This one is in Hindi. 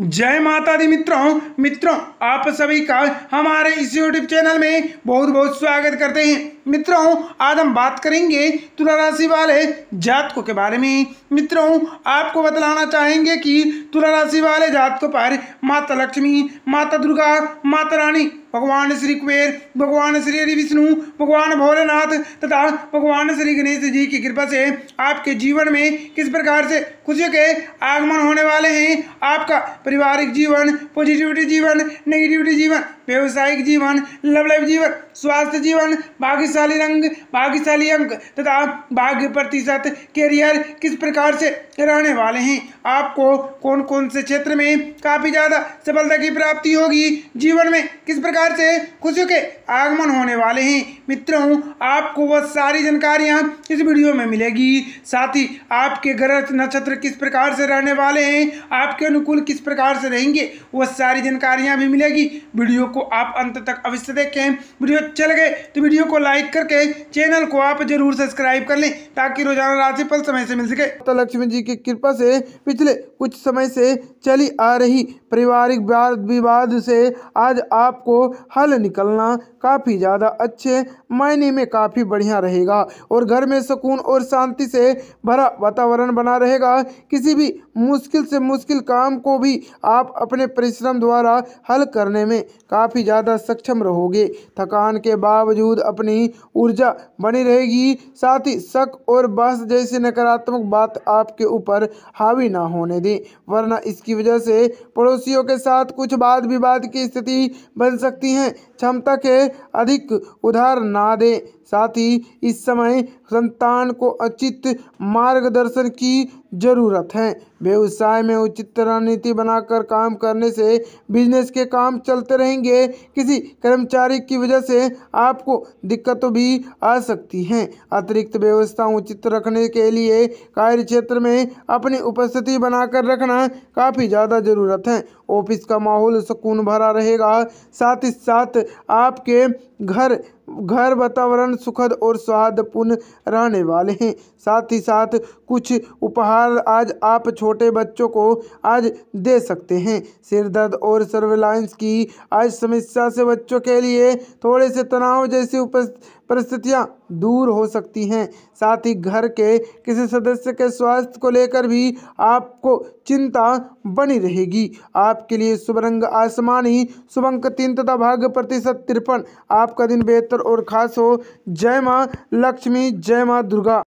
जय माता दी मित्रों मित्रों आप सभी का हमारे इस यूट्यूब चैनल में बहुत बहुत स्वागत करते हैं मित्रों आज हम बात करेंगे तुला राशि वाले जातकों के बारे में मित्रों आपको बतलाना चाहेंगे कि तुला राशि वाले जातकों पर माता लक्ष्मी माता दुर्गा माता रानी भगवान श्री कुबेर भगवान श्री हरि विष्णु भगवान भोलेनाथ तथा भगवान श्री गणेश जी की कृपा से आपके जीवन में किस प्रकार से खुशियों के आगमन होने वाले हैं आपका पारिवारिक जीवन पॉजिटिविटी जीवन नेगेटिविटी जीवन व्यवसायिक जीवन लाइफ जीवन स्वास्थ्य जीवन भाग्यशाली रंग भाग्यशाली अंक तथा भाग्य प्रतिशत कैरियर किस प्रकार से रहने वाले हैं आपको कौन कौन से क्षेत्र में काफ़ी ज़्यादा सफलता की प्राप्ति होगी जीवन में किस प्रकार से खुशियों के आगमन होने वाले हैं मित्रों आपको वह सारी जानकारियाँ इस वीडियो में मिलेगी साथ ही आपके ग्रह नक्षत्र किस प्रकार से रहने वाले हैं आपके अनुकूल किस प्रकार से रहेंगे वह सारी जानकारियाँ भी मिलेगी वीडियो को आप अंत तक अवश्य देखें वीडियो अच्छे लगे तो वीडियो को लाइक करके चैनल को आप जरूर सब्सक्राइब कर लें ताकि रोजाना राशिफल समय से मिल सके तो लक्ष्मी जी की कृपा से पिछले कुछ समय से चली आ रही पारिवारिक वाद विवाद से आज आपको हल निकलना काफ़ी ज़्यादा अच्छे मायने में काफ़ी बढ़िया रहेगा और घर में सुकून और शांति से भरा वातावरण बना रहेगा किसी भी मुश्किल से मुश्किल काम को भी आप अपने परिश्रम द्वारा हल करने में का काफ़ी ज़्यादा सक्षम रहोगे थकान के बावजूद अपनी ऊर्जा बनी रहेगी साथ ही शक और बस जैसी नकारात्मक बात आपके ऊपर हावी ना होने दें वरना इसकी वजह से पड़ोसियों के साथ कुछ वाद विवाद की स्थिति बन सकती है क्षमता के अधिक उधार ना दें साथ ही इस समय संतान को उचित मार्गदर्शन की जरूरत है व्यवसाय में उचित रणनीति बनाकर काम करने से बिजनेस के काम चलते रहेंगे किसी कर्मचारी की वजह से आपको दिक्कत भी आ सकती हैं अतिरिक्त व्यवस्था उचित रखने के लिए कार्य क्षेत्र में अपनी उपस्थिति बनाकर रखना काफ़ी ज़्यादा ज़रूरत है ऑफिस का माहौल सुकून भरा रहेगा साथ ही साथ आपके घर घर वातावरण सुखद और स्वादपूर्ण रहने वाले हैं साथ ही साथ कुछ उपहार आज आप छोटे बच्चों को आज दे सकते हैं सिरदर्द और सर्वेलाइंस की आज समस्या से बच्चों के लिए थोड़े से तनाव जैसी उप परिस्थितियाँ दूर हो सकती हैं साथ ही घर के किसी सदस्य के स्वास्थ्य को लेकर भी आपको चिंता बनी रहेगी आपके लिए शुभ रंग आसमानी शुभ अंक तीन तथा भाग्य प्रतिशत तिरपन आपका दिन बेहतर और खास हो जय माँ लक्ष्मी जय माँ दुर्गा